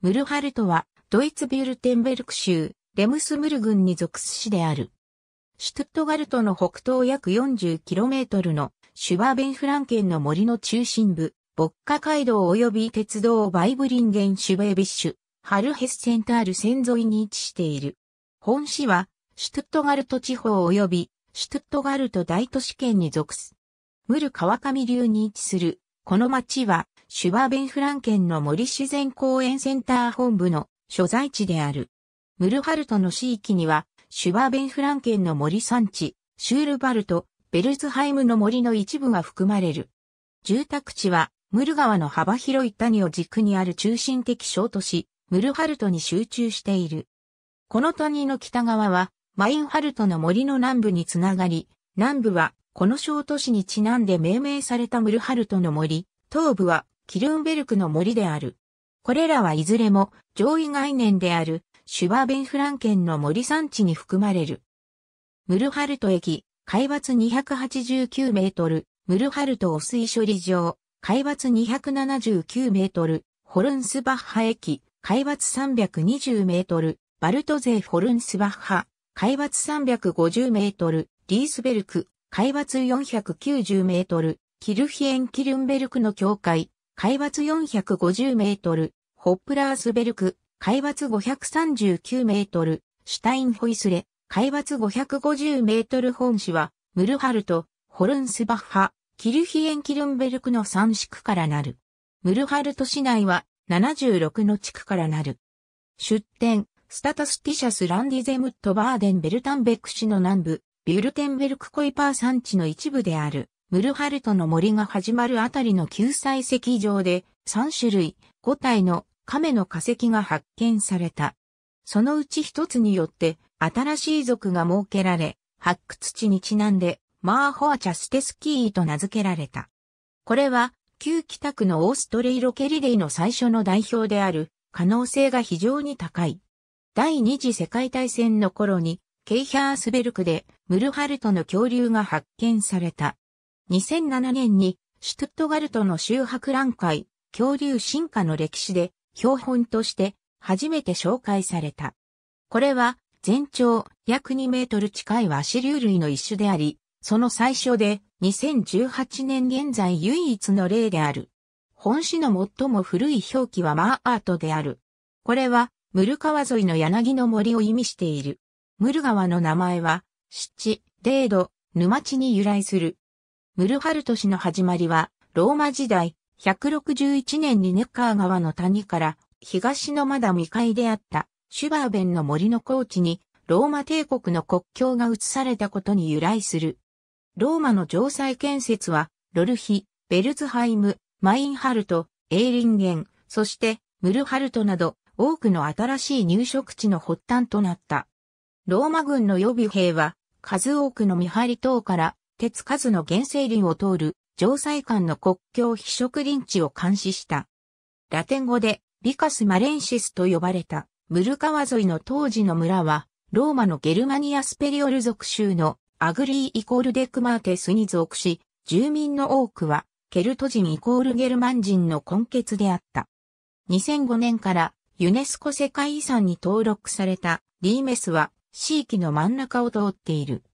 ムルハルトは、ドイツビュルテンベルク州、レムスムル郡に属す市である。シュトゥットガルトの北東約 40km のシュバーベンフランケンの森の中心部、ボッカ街道及び鉄道バイブリンゲンシュベービッシュ、ハルヘスセンタール線沿いに位置している。本市は、シュトゥットガルト地方及び、シュトゥットガルト大都市圏に属す。ムル川上流に位置する、この町は、シュバーベンフラン県の森自然公園センター本部の所在地である。ムルハルトの地域には、シュバーベンフラン県の森産地、シュールバルト、ベルツハイムの森の一部が含まれる。住宅地は、ムル川の幅広い谷を軸にある中心的小都市、ムルハルトに集中している。この谷の北側は、マインハルトの森の南部につながり、南部は、この小都市にちなんで命名されたムルハルトの森、東部は、キルンベルクの森である。これらはいずれも上位概念であるシュバーベンフランケンの森産地に含まれる。ムルハルト駅、海抜289メートル、ムルハルト汚水処理場、海抜279メートル、ホルンスバッハ駅、海抜320メートル、バルトゼーホルンスバッハ、海抜350メートル、リースベルク、海抜490メートル、キルヒエン・キルンベルクの境界、海抜450メートル、ホップラースベルク、海抜539メートル、シュタインホイスレ、海抜550メートル本市は、ムルハルト、ホルンスバッハ、キルヒエンキルンベルクの3地区からなる。ムルハルト市内は76の地区からなる。出店、スタタスティシャスランディゼムットバーデンベルタンベック市の南部、ビュルテンベルクコイパー山地の一部である。ムルハルトの森が始まるあたりの救済石上で3種類5体の亀の化石が発見された。そのうち一つによって新しい族が設けられ、発掘地にちなんでマーホアチャステスキーと名付けられた。これは旧北区のオーストレイロケリデイの最初の代表である可能性が非常に高い。第二次世界大戦の頃にケイヒャースベルクでムルハルトの恐竜が発見された。2007年にシュトゥットガルトの州博覧会、恐竜進化の歴史で標本として初めて紹介された。これは全長約2メートル近いワシ竜類の一種であり、その最初で2018年現在唯一の例である。本市の最も古い表記はマーアートである。これはムル川沿いの柳の森を意味している。ムル川の名前は、湿地、デード、沼地に由来する。ムルハルト氏の始まりは、ローマ時代、161年にネッカー川の谷から東のまだ未開であったシュバーベンの森の高地にローマ帝国の国境が移されたことに由来する。ローマの城塞建設はロルヒ、ベルツハイム、マインハルト、エーリンゲン、そしてムルハルトなど多くの新しい入植地の発端となった。ローマ軍の予備兵は数多くの見張り等から鉄数の原生林を通る城塞間の国境非植林地を監視した。ラテン語でビカス・マレンシスと呼ばれたムルカワ沿いの当時の村は、ローマのゲルマニア・スペリオル属州のアグリーイコールデクマーテスに属し、住民の多くはケルト人イコールゲルマン人の根血であった。2005年からユネスコ世界遺産に登録されたリーメスは地域の真ん中を通っている。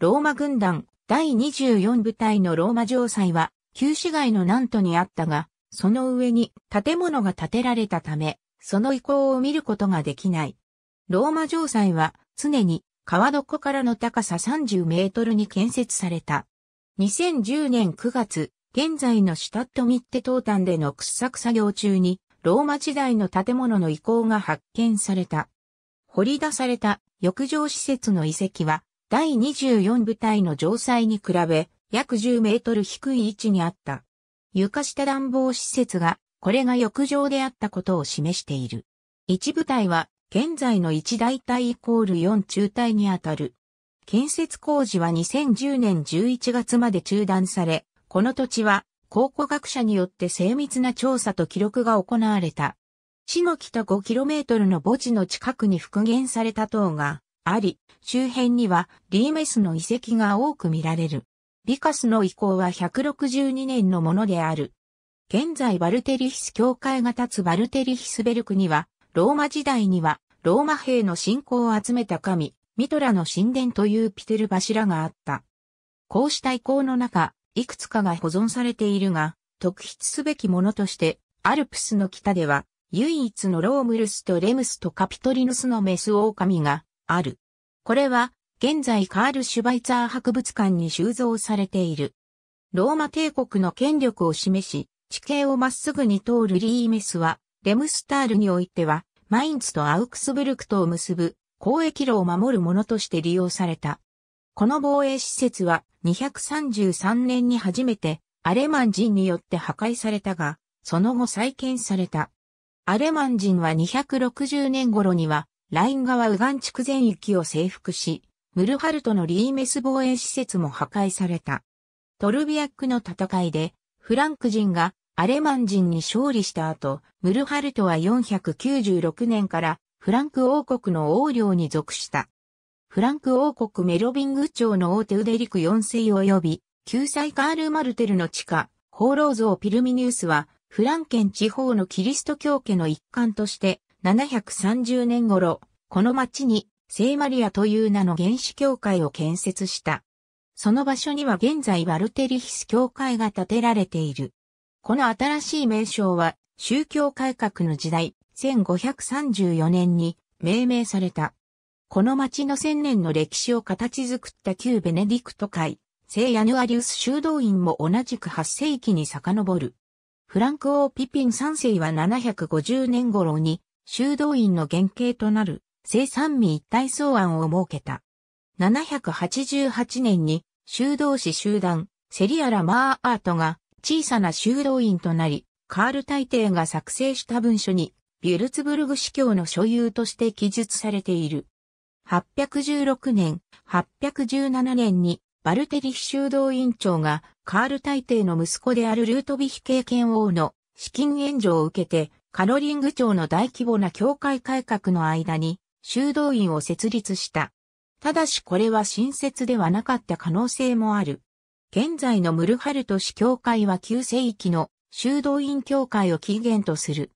ローマ軍団第24部隊のローマ城塞は、旧市街の南都にあったが、その上に建物が建てられたため、その遺構を見ることができない。ローマ城塞は常に川床からの高さ30メートルに建設された。2010年9月、現在のシュタットミッテ東端での掘削作業中に、ローマ時代の建物の遺構が発見された。掘り出された浴場施設の遺跡は、第24部隊の城塞に比べ、約10メートル低い位置にあった。床下暖房施設が、これが浴場であったことを示している。一部隊は、現在の一大隊イコール4中隊にあたる。建設工事は2010年11月まで中断され、この土地は考古学者によって精密な調査と記録が行われた。市の北 5km の墓地の近くに復元された塔が、あり、周辺にはリーメスの遺跡が多く見られる。ビカスの遺構は162年のものである。現在バルテリヒス教会が立つバルテリヒスベルクには、ローマ時代にはローマ兵の信仰を集めた神、ミトラの神殿というピテル柱があった。こうした遺構の中、いくつかが保存されているが、特筆すべきものとして、アルプスの北では、唯一のロームルスとレムスとカピトリヌスのメス狼がある。これは、現在カール・シュバイツァー博物館に収蔵されている。ローマ帝国の権力を示し、地形をまっすぐに通るリーメスは、レムスタールにおいては、マインツとアウクスブルクとを結ぶ交易路を守るものとして利用された。この防衛施設は233年に初めてアレマン人によって破壊されたが、その後再建された。アレマン人は260年頃にはライン川右岸地区全域を征服し、ムルハルトのリーメス防衛施設も破壊された。トルビアックの戦いで、フランク人がアレマン人に勝利した後、ムルハルトは496年からフランク王国の王領に属した。フランク王国メロビング朝の王手ウデリク4世及び、救済カール・マルテルの地下、放浪像ピルミニウスは、フランケン地方のキリスト教家の一環として、730年頃、この町に聖マリアという名の原始教会を建設した。その場所には現在ワルテリヒス教会が建てられている。この新しい名称は宗教改革の時代、1534年に命名された。この町の千年の歴史を形作った旧ベネディクト会、聖ヤヌアリウス修道院も同じく8世紀に遡る。フランク・オー・ピピン3世は750年頃に修道院の原型となる生産民一体草案を設けた。788年に修道士集団セリアラ・マーアートが小さな修道院となり、カール大帝が作成した文書にビュルツブルグ司教の所有として記述されている。816年、817年にバルテリヒ修道院長がカール大帝の息子であるルートビヒ系剣王の資金援助を受けてカロリング町の大規模な教会改革の間に修道院を設立した。ただしこれは新設ではなかった可能性もある。現在のムルハルト市教会は旧世紀の修道院教会を起源とする。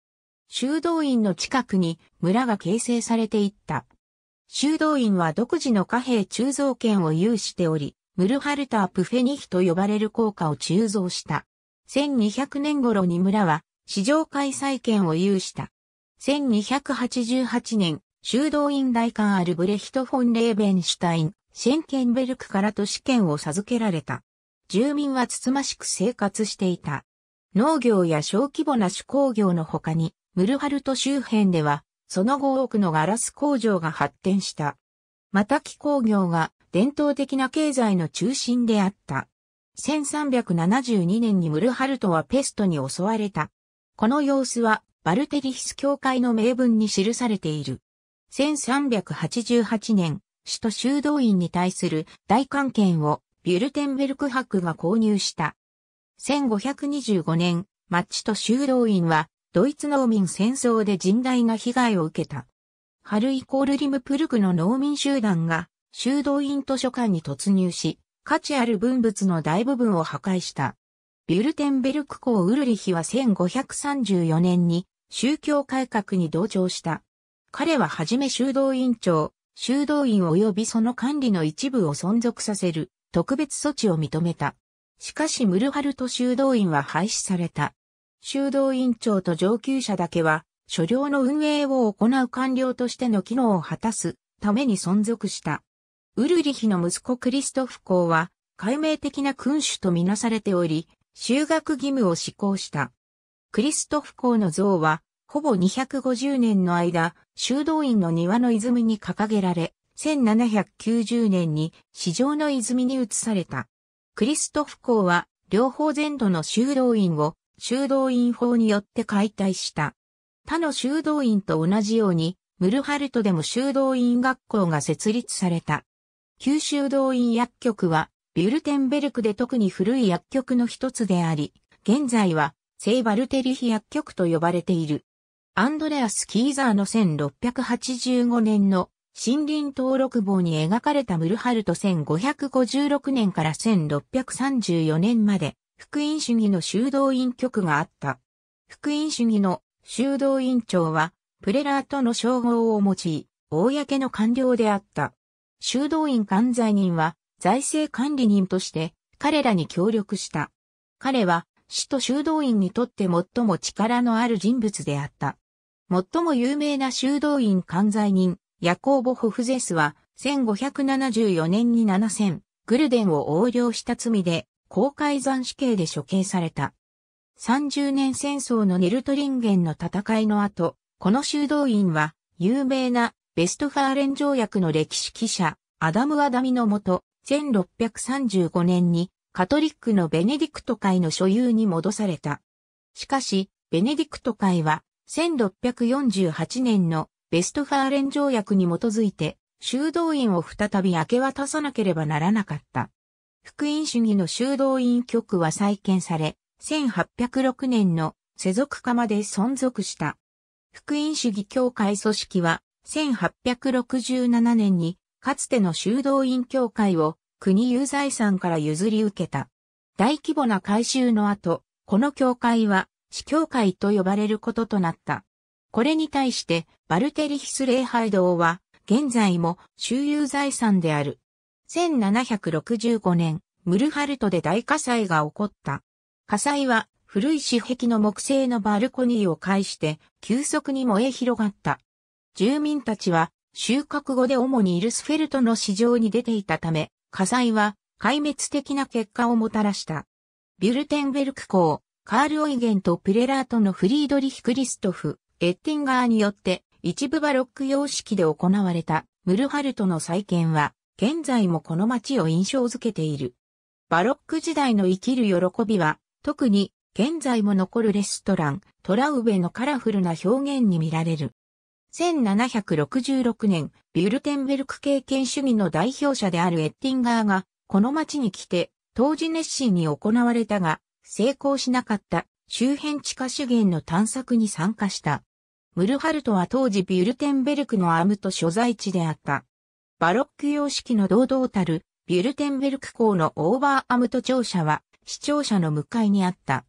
修道院の近くに村が形成されていった。修道院は独自の貨幣鋳造権を有しており、ムルハルタープフェニヒと呼ばれる効果を鋳造した。1200年頃に村は市場開催権を有した。1288年、修道院大官アルブレヒト・フォン・レーベンシュタイン、シェンケンベルクから都市権を授けられた。住民はつつましく生活していた。農業や小規模な手工業の他に、ムルハルト周辺では、その後多くのガラス工場が発展した。また気工業が伝統的な経済の中心であった。1372年にムルハルトはペストに襲われた。この様子はバルテリヒス教会の名文に記されている。1388年、首都修道院に対する大官権をビュルテンベルク博が購入した。1525年、マッチと修道院はドイツ農民戦争で甚大な被害を受けた。ハルイコールリムプルクの農民集団が修道院図書館に突入し、価値ある文物の大部分を破壊した。ビュルテンベルク公ウルリヒは1534年に宗教改革に同調した。彼ははじめ修道院長、修道院及びその管理の一部を存続させる特別措置を認めた。しかしムルハルト修道院は廃止された。修道院長と上級者だけは、所領の運営を行う官僚としての機能を果たすために存続した。ウルリヒの息子クリストフ公は、解明的な君主とみなされており、修学義務を施行した。クリストフ公の像は、ほぼ250年の間、修道院の庭の泉に掲げられ、1790年に市場の泉に移された。クリストフ公は、両方全土の修道院を修道院法によって解体した。他の修道院と同じように、ムルハルトでも修道院学校が設立された。九州道院薬局はビュルテンベルクで特に古い薬局の一つであり、現在は聖バルテリヒ薬局と呼ばれている。アンドレアス・キーザーの1685年の森林登録棒に描かれたムルハルト1556年から1634年まで福音主義の修道院局があった。福音主義の修道院長はプレラーとの称号を持ち、公の官僚であった。修道院管罪人は財政管理人として彼らに協力した。彼は死と修道院にとって最も力のある人物であった。最も有名な修道院管財人、ヤコーボ・ホフゼスは、1574年に7000、グルデンを横領した罪で、公開山死刑で処刑された。30年戦争のネルトリンゲンの戦いの後、この修道院は、有名なベストファーレン条約の歴史記者、アダム・アダミのもと、1635年にカトリックのベネディクト会の所有に戻された。しかし、ベネディクト会は1648年のベストファーレン条約に基づいて修道院を再び明け渡さなければならなかった。福音主義の修道院局は再建され、1806年の世俗化まで存続した。福音主義協会組織は1867年にかつての修道院協会を国有財産から譲り受けた。大規模な改修の後、この教会は、市教会と呼ばれることとなった。これに対して、バルテリヒス礼拝堂は、現在も周遊財産である。1765年、ムルハルトで大火災が起こった。火災は、古い紙壁の木製のバルコニーを介して、急速に燃え広がった。住民たちは、収穫後で主にイルスフェルトの市場に出ていたため、火災は壊滅的な結果をもたらした。ビュルテンベルク港、カール・オイゲンとプレラートのフリードリヒ・クリストフ、エッティンガーによって一部バロック様式で行われたムルハルトの再建は、現在もこの街を印象づけている。バロック時代の生きる喜びは、特に現在も残るレストラン、トラウベのカラフルな表現に見られる。1766年、ビュルテンベルク経験主義の代表者であるエッティンガーが、この町に来て、当時熱心に行われたが、成功しなかった周辺地下資源の探索に参加した。ムルハルトは当時ビュルテンベルクのアムと所在地であった。バロック様式の堂々たるビュルテンベルク港のオーバーアムト庁舎は市庁舎の向かいにあった。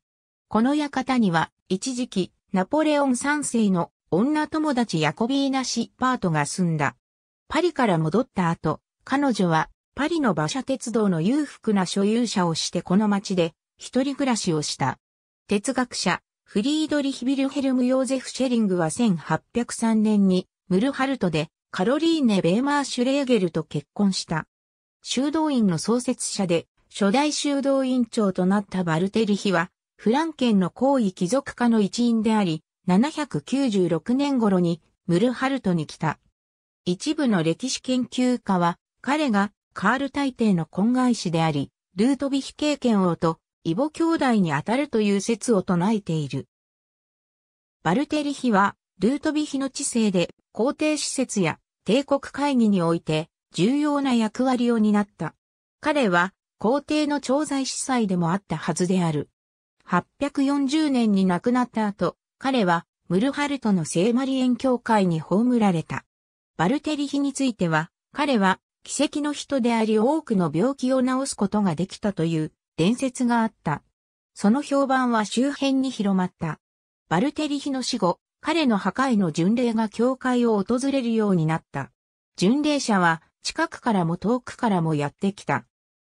この館には一時期ナポレオン3世の女友達ヤコビーナ・氏パートが住んだ。パリから戻った後、彼女はパリの馬車鉄道の裕福な所有者をしてこの町で一人暮らしをした。哲学者、フリードリヒ・ビルヘルム・ヨーゼフ・シェリングは1803年にムルハルトでカロリーネ・ベーマー・シュレーゲルと結婚した。修道院の創設者で初代修道院長となったバルテリヒはフランケンの皇位貴族家の一員であり、796年頃にムルハルトに来た。一部の歴史研究家は、彼がカール大帝の婚外子であり、ルートヴィヒ経験王とイボ兄弟にあたるという説を唱えている。バルテリヒは、ルートヴィヒの知性で皇帝施設や帝国会議において重要な役割を担った。彼は皇帝の調剤司祭でもあったはずである。840年に亡くなった後、彼はムルハルトの聖マリエン教会に葬られた。バルテリヒについては、彼は奇跡の人であり多くの病気を治すことができたという伝説があった。その評判は周辺に広まった。バルテリヒの死後、彼の破壊の巡礼が教会を訪れるようになった。巡礼者は近くからも遠くからもやってきた。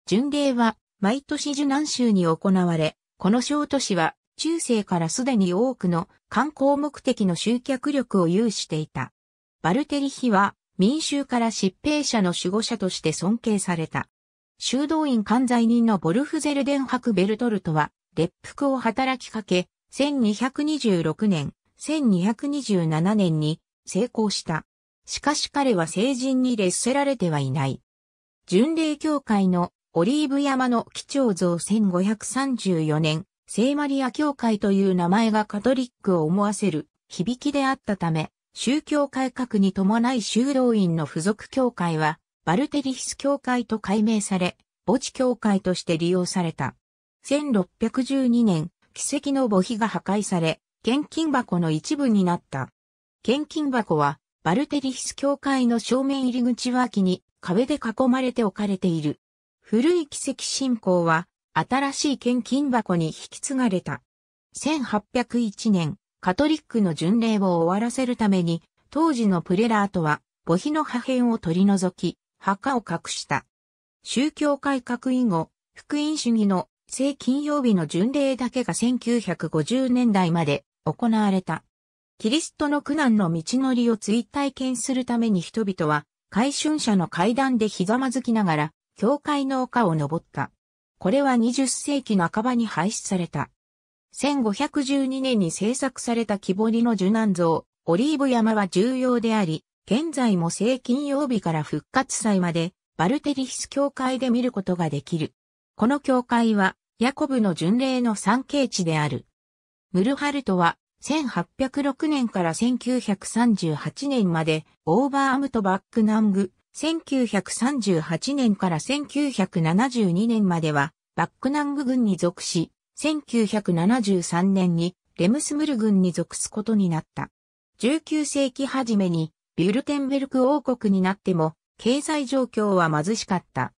巡礼は毎年受難州に行われ、この小都市は中世からすでに多くの観光目的の集客力を有していた。バルテリヒは民衆から疾病者の守護者として尊敬された。修道院管財人のボルフゼルデン博ベルトルトは、列服を働きかけ、1226年、1227年に成功した。しかし彼は成人に劣せられてはいない。巡礼教会のオリーブ山の基調像1534年、聖マリア教会という名前がカトリックを思わせる響きであったため、宗教改革に伴い修道院の付属教会は、バルテリヒス教会と改名され、墓地教会として利用された。1612年、奇跡の墓碑が破壊され、献金箱の一部になった。献金箱は、バルテリヒス教会の正面入り口脇に壁で囲まれて置かれている。古い奇跡信仰は、新しい献金箱に引き継がれた。1801年、カトリックの巡礼を終わらせるために、当時のプレラートは、墓碑の破片を取り除き、墓を隠した。宗教改革以後、福音主義の聖金曜日の巡礼だけが1950年代まで行われた。キリストの苦難の道のりを追体験するために人々は、回春者の階段でひざまずきながら、教会の丘を登った。これは20世紀半ばに廃止された。1512年に制作された木彫りの受難像、オリーブ山は重要であり、現在も聖金曜日から復活祭まで、バルテリヒス教会で見ることができる。この教会は、ヤコブの巡礼の三景地である。ムルハルトは、1806年から1938年まで、オーバーアムトバックナング、1938年から1972年までは、バックナング軍に属し、1973年にレムスムル軍に属すことになった。19世紀初めにビュルテンベルク王国になっても経済状況は貧しかった。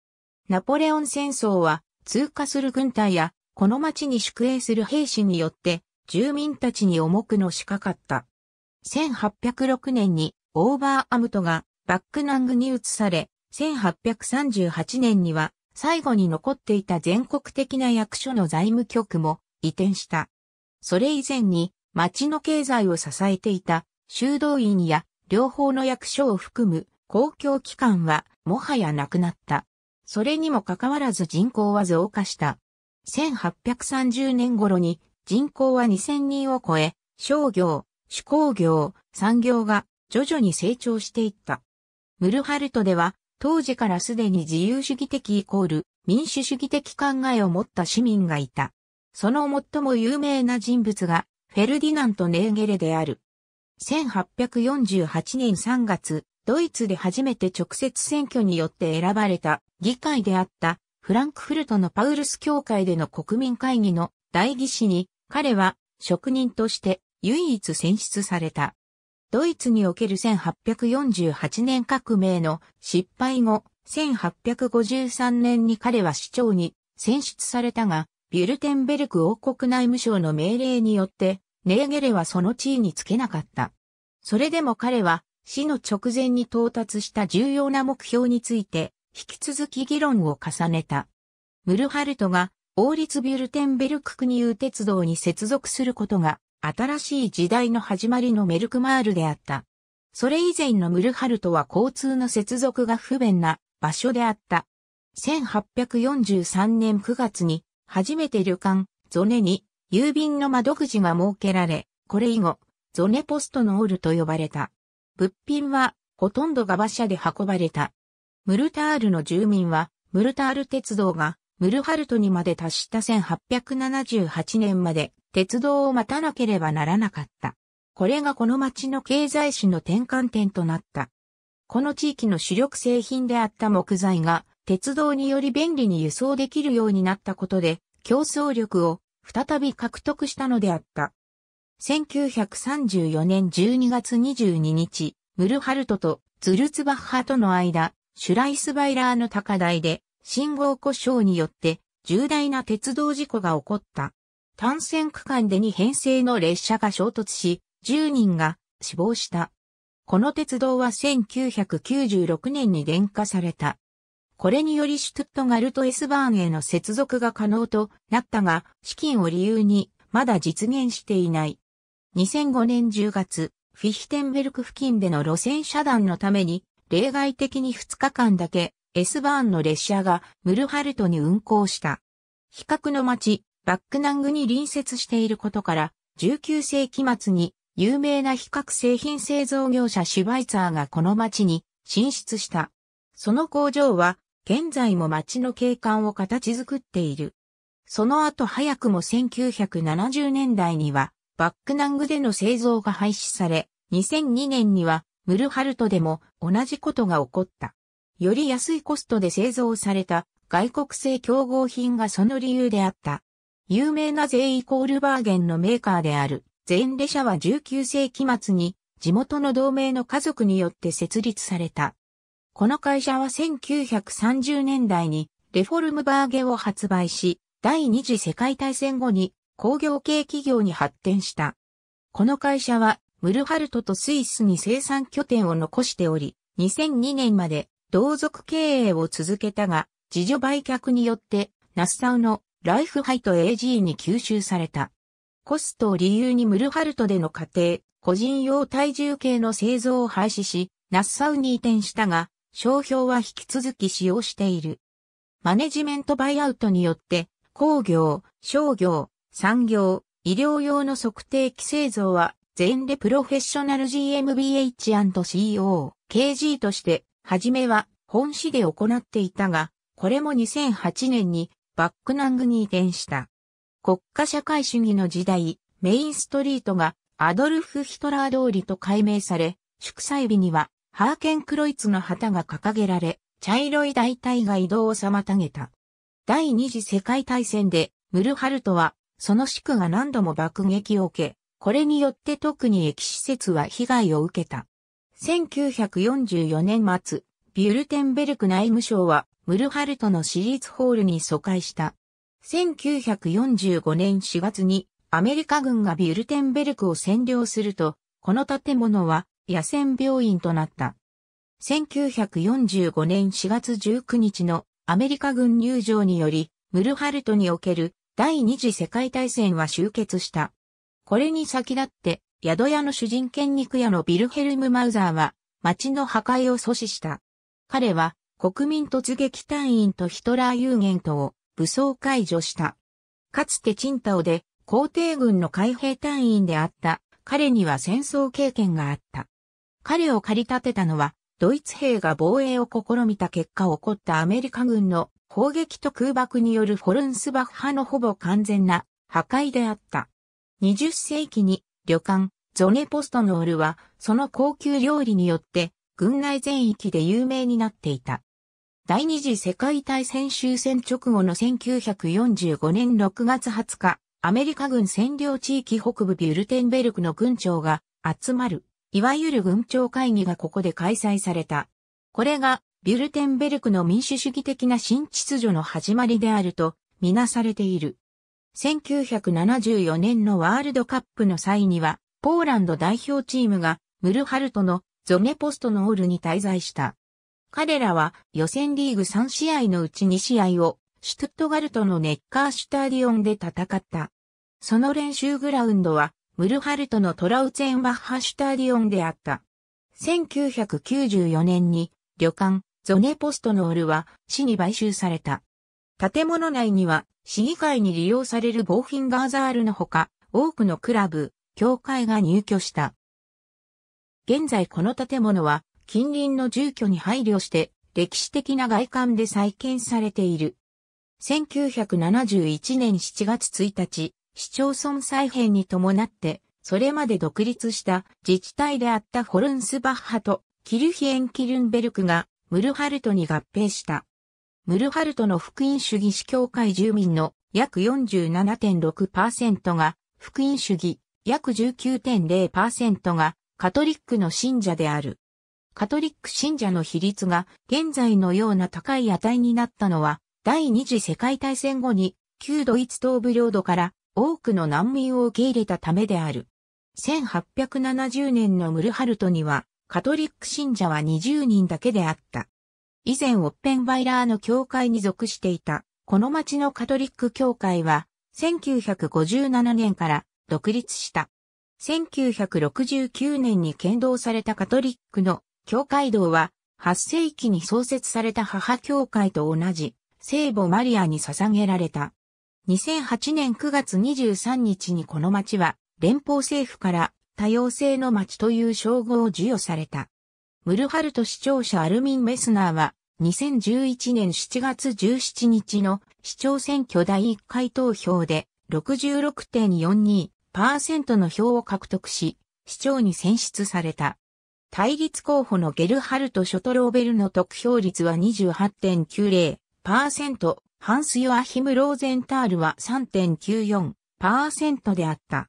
ナポレオン戦争は通過する軍隊やこの町に宿営する兵士によって住民たちに重くのしかかった。1806年にオーバーアムトがバックナングに移され、1838年には最後に残っていた全国的な役所の財務局も移転した。それ以前に町の経済を支えていた修道院や両方の役所を含む公共機関はもはやなくなった。それにもかかわらず人口は増加した。1830年頃に人口は2000人を超え、商業、手工業、産業が徐々に成長していった。ムルハルトでは、当時からすでに自由主義的イコール民主主義的考えを持った市民がいた。その最も有名な人物が、フェルディナント・ネーゲレである。1848年3月、ドイツで初めて直接選挙によって選ばれた議会であったフランクフルトのパウルス教会での国民会議の代議士に彼は職人として唯一選出された。ドイツにおける1848年革命の失敗後、1853年に彼は市長に選出されたが、ビュルテンベルク王国内務省の命令によって、ネーゲレはその地位につけなかった。それでも彼は死の直前に到達した重要な目標について、引き続き議論を重ねた。ムルハルトが王立ビュルテンベルク国有鉄道に接続することが新しい時代の始まりのメルクマールであった。それ以前のムルハルトは交通の接続が不便な場所であった。1843年9月に初めて旅館、ゾネに郵便の窓口が設けられ、これ以後、ゾネポストのオルと呼ばれた。物品はほとんどが馬車で運ばれた。ムルタールの住民は、ムルタール鉄道がムルハルトにまで達した1878年まで鉄道を待たなければならなかった。これがこの町の経済史の転換点となった。この地域の主力製品であった木材が鉄道により便利に輸送できるようになったことで競争力を再び獲得したのであった。1934年12月22日、ムルハルトとズルツバッハとの間、シュライスバイラーの高台で信号故障によって重大な鉄道事故が起こった。単線区間で2編成の列車が衝突し、10人が死亡した。この鉄道は1996年に電化された。これによりシュトゥットガルト S バーンへの接続が可能となったが、資金を理由にまだ実現していない。2005年10月、フィヒテンベルク付近での路線遮断のために、例外的に2日間だけ S バーンの列車がムルハルトに運行した。比較の街、バックナングに隣接していることから、19世紀末に有名な比較製品製造業者シュバイツァーがこの町に進出した。その工場は現在も町の景観を形作っている。その後早くも1970年代にはバックナングでの製造が廃止され、2002年にはムルハルトでも同じことが起こった。より安いコストで製造された外国製競合品がその理由であった。有名なゼイ・コールバーゲンのメーカーである、ゼンレ社は19世紀末に地元の同盟の家族によって設立された。この会社は1930年代にレフォルムバーゲを発売し、第二次世界大戦後に工業系企業に発展した。この会社はムルハルトとスイスに生産拠点を残しており、2002年まで同族経営を続けたが、自助売却によってナッサウのライフハイト AG に吸収された。コストを理由にムルハルトでの家庭、個人用体重計の製造を廃止し、ナッサウに移転したが、商標は引き続き使用している。マネジメントバイアウトによって、工業、商業、産業、医療用の測定器製造は、全レプロフェッショナル GmbH&CO、KG として、はじめは本市で行っていたが、これも2008年にバックナングに移転した。国家社会主義の時代、メインストリートがアドルフ・ヒトラー通りと改名され、祝祭日にはハーケン・クロイツの旗が掲げられ、茶色い大隊が移動を妨げた。第二次世界大戦でムルハルトはその地区が何度も爆撃を受け、これによって特に駅施設は被害を受けた。1944年末、ビュルテンベルク内務省はムルハルトの私立ホールに疎開した。1945年4月にアメリカ軍がビュルテンベルクを占領すると、この建物は野戦病院となった。1945年4月19日のアメリカ軍入場により、ムルハルトにおける第二次世界大戦は終結した。これに先立って、宿屋の主人権肉屋のビルヘルム・マウザーは、町の破壊を阻止した。彼は、国民突撃隊員とヒトラー有限とを武装解除した。かつてチンタオで皇帝軍の海兵隊員であった彼には戦争経験があった。彼を駆り立てたのはドイツ兵が防衛を試みた結果起こったアメリカ軍の砲撃と空爆によるフォルンスバッハのほぼ完全な破壊であった。20世紀に旅館、ゾネポストノールはその高級料理によって軍内全域で有名になっていた。第二次世界大戦終戦直後の1945年6月20日、アメリカ軍占領地域北部ビュルテンベルクの軍長が集まる、いわゆる軍長会議がここで開催された。これが、ビュルテンベルクの民主主義的な新秩序の始まりであると、みなされている。1974年のワールドカップの際には、ポーランド代表チームが、ムルハルトのゾネポストのオールに滞在した。彼らは予選リーグ3試合のうち2試合をシュトゥットガルトのネッカーシュタディオンで戦った。その練習グラウンドはムルハルトのトラウツェンバッハシュタディオンであった。1994年に旅館ゾネポストノールは市に買収された。建物内には市議会に利用されるボーフィンガーザールのほか多くのクラブ、協会が入居した。現在この建物は近隣の住居に配慮して歴史的な外観で再建されている。1971年7月1日、市町村再編に伴って、それまで独立した自治体であったホルンスバッハとキルヒエン・キルンベルクがムルハルトに合併した。ムルハルトの福音主義司教会住民の約47.6%が福音主義、約19.0%がカトリックの信者である。カトリック信者の比率が現在のような高い値になったのは、第二次世界大戦後に旧ドイツ東部領土から多くの難民を受け入れたためである。1870年のムルハルトには、カトリック信者は20人だけであった。以前オッペンバイラーの教会に属していた、この町のカトリック教会は、1957年から独立した。1969年に剣道されたカトリックの教会堂は、8世紀に創設された母教会と同じ、聖母マリアに捧げられた。2008年9月23日にこの町は、連邦政府から多様性の町という称号を授与された。ムルハルト市長者アルミン・メスナーは、2011年7月17日の市長選挙第1回投票で66.42%の票を獲得し、市長に選出された。対立候補のゲルハルト・ショトローベルの得票率は28.90%、ハンス・ヨアヒム・ローゼンタールは3.94%であった。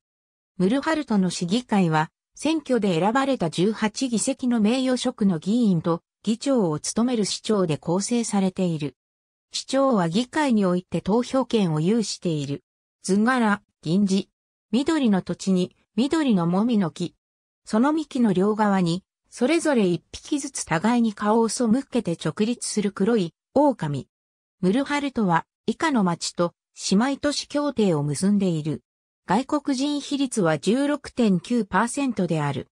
ムルハルトの市議会は、選挙で選ばれた18議席の名誉職の議員と議長を務める市長で構成されている。市長は議会において投票権を有している。図柄、銀字。緑の土地に緑のもみの木。その幹の両側にそれぞれ一匹ずつ互いに顔を背けて直立する黒い狼。ムルハルトは以下の町と姉妹都市協定を結んでいる。外国人比率は16.9%である。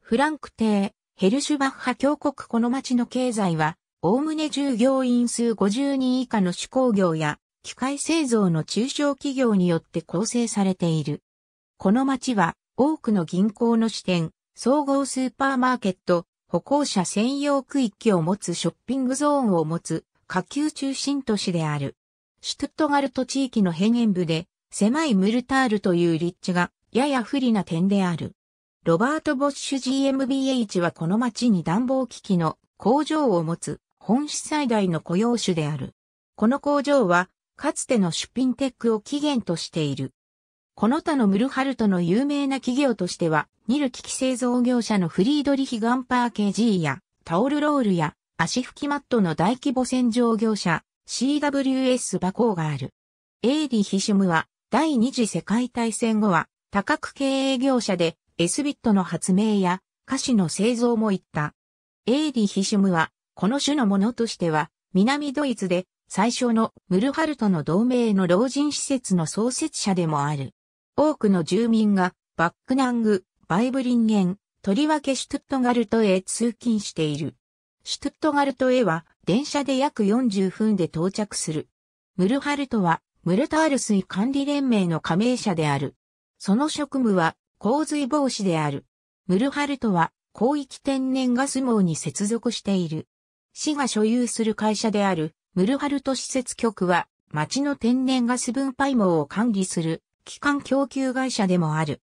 フランク帝、ヘルシュバッハ峡谷この町の経済は、おおむね従業員数50人以下の手工業や、機械製造の中小企業によって構成されている。この町は、多くの銀行の支店、総合スーパーマーケット、歩行者専用区域を持つショッピングゾーンを持つ下級中心都市である。シュトゥットガルト地域の辺縁部で狭いムルタールという立地がやや不利な点である。ロバート・ボッシュ GmbH はこの町に暖房機器の工場を持つ本市最大の雇用種である。この工場はかつてのシュピンテックを起源としている。この他のムルハルトの有名な企業としては、ニル機器製造業者のフリードリヒ・ガンパーケ G や、タオルロールや、足拭きマットの大規模洗浄業者、CWS バコーがある。エーリヒシュムは、第二次世界大戦後は、多角経営業者で、エスビットの発明や、菓子の製造も行った。エーリヒシュムは、この種のものとしては、南ドイツで、最初のムルハルトの同盟の老人施設の創設者でもある。多くの住民がバックナング、バイブリンゲン、とりわけシュトゥットガルトへ通勤している。シュトゥットガルトへは電車で約40分で到着する。ムルハルトはムルタール水管理連盟の加盟者である。その職務は洪水防止である。ムルハルトは広域天然ガス網に接続している。市が所有する会社であるムルハルト施設局は町の天然ガス分配網を管理する機関供給会社でもある。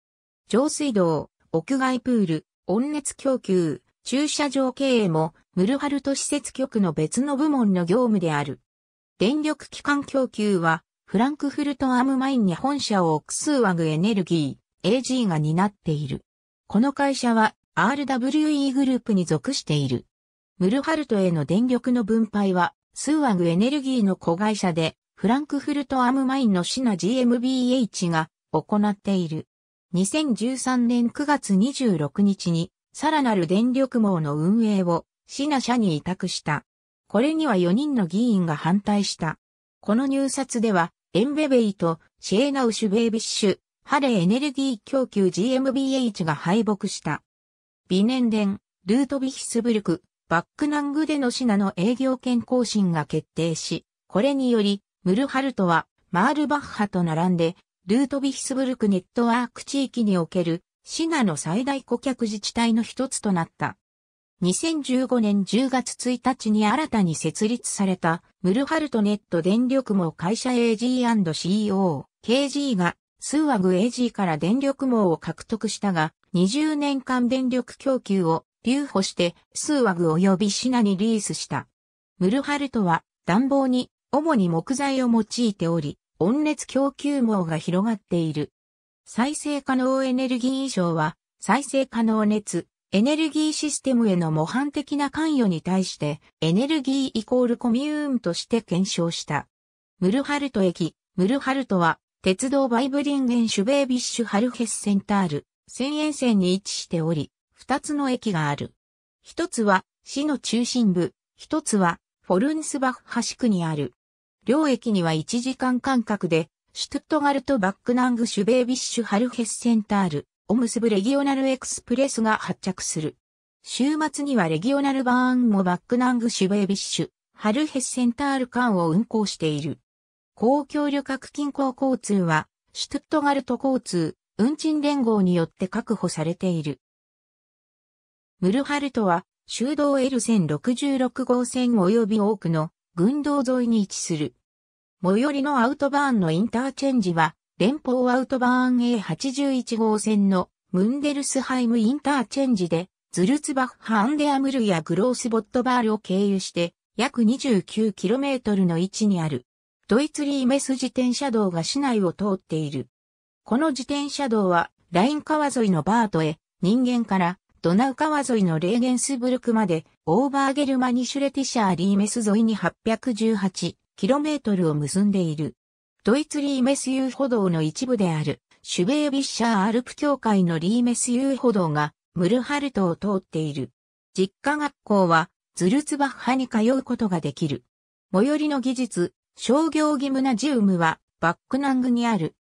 上水道、屋外プール、温熱供給、駐車場経営も、ムルハルト施設局の別の部門の業務である。電力機関供給は、フランクフルトアムマインに本社を置くスーワグエネルギー、AG が担っている。この会社は RWE グループに属している。ムルハルトへの電力の分配は、スーワグエネルギーの子会社で、フランクフルトアムマインのシナ GmbH が行っている。2013年9月26日に、さらなる電力網の運営を、シナ社に委託した。これには4人の議員が反対した。この入札では、エンベベイとシエナウシュベイビッシュ、ハレエネルギー供給 GmbH が敗北した。ビネンデン、ルートビヒスブルク、バックナングでのシナの営業権更新が決定し、これにより、ムルハルトは、マールバッハと並んで、ルートビヒスブルクネットワーク地域における、シナの最大顧客自治体の一つとなった。2015年10月1日に新たに設立されたムルハルトネット電力網会社 AG&CEO、KG がスーワグ AG から電力網を獲得したが、20年間電力供給を留保してスーワグ及びシナにリースした。ムルハルトは暖房に主に木材を用いており、温熱供給網が広がっている。再生可能エネルギー以上は、再生可能熱、エネルギーシステムへの模範的な関与に対して、エネルギーイコールコミューンとして検証した。ムルハルト駅、ムルハルトは、鉄道バイブリンゲンシュベービッシュハルヘスセンタール、千円線に位置しており、二つの駅がある。一つは、市の中心部、一つは、フォルンスバッハ区にある。両駅には1時間間隔で、シュトゥットガルト・バックナング・シュベービッシュ・ハルヘッセンタール、を結ぶレギオナルエクスプレスが発着する。週末にはレギオナルバーンもバックナング・シュベービッシュ、ハルヘッセンタール間を運行している。公共旅客近郊交通は、シュトゥットガルト交通、運賃連合によって確保されている。ムルハルトは、修道 L1066 号線及び多くの群道沿いに位置する。最寄りのアウトバーンのインターチェンジは、連邦アウトバーン A81 号線のムンデルスハイムインターチェンジで、ズルツバッハ・アンデアムルやグロースボットバールを経由して、約 29km の位置にある。ドイツリーメス自転車道が市内を通っている。この自転車道は、ライン川沿いのバートへ、人間からドナウ川沿いのレーゲンスブルクまで、オーバーゲルマニシュレティシャーリーメス沿いに 818km を結んでいる。ドイツリーメス遊歩道の一部である、シュベービッシャーアルプ協会のリーメス遊歩道が、ムルハルトを通っている。実家学校は、ズルツバッハに通うことができる。最寄りの技術、商業ギムナジウムは、バックナングにある。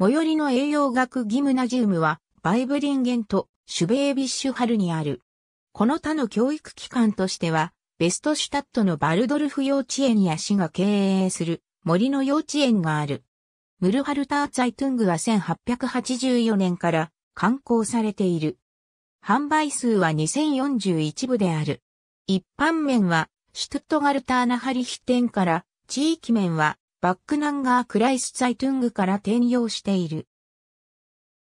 最寄りの栄養学ギムナジウムは、バイブリンゲンとシュベービッシュハルにある。この他の教育機関としては、ベストシュタットのバルドルフ幼稚園や市が経営する森の幼稚園がある。ムルハルターツァイトゥングは1884年から刊行されている。販売数は2041部である。一般面は、シュトゥットガルターナハリヒ店から、地域面は、バックナンガークライスツァイトゥングから転用している。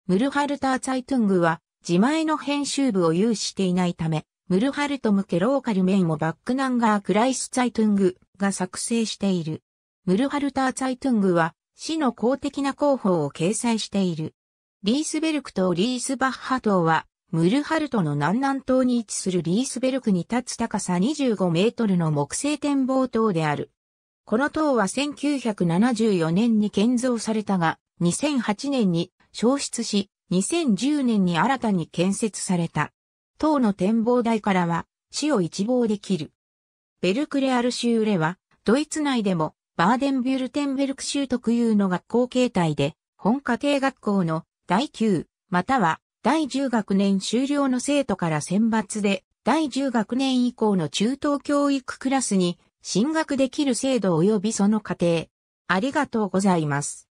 ムルハルターツァイトゥングは、自前の編集部を有していないため、ムルハルト向けローカルメインもバックナンガー・クライス・ツァイトゥングが作成している。ムルハルター・ツァイトゥングは、市の公的な広報を掲載している。リースベルク島リースバッハ島は、ムルハルトの南南東に位置するリースベルクに立つ高さ25メートルの木製展望塔である。この塔は1974年に建造されたが、2008年に消失し、2010年に新たに建設された。塔の展望台からは、市を一望できる。ベルクレアルシューレは、ドイツ内でも、バーデンビュルテンベルク州特有の学校形態で、本家庭学校の第9、または第10学年終了の生徒から選抜で、第10学年以降の中等教育クラスに進学できる制度及びその過程。ありがとうございます。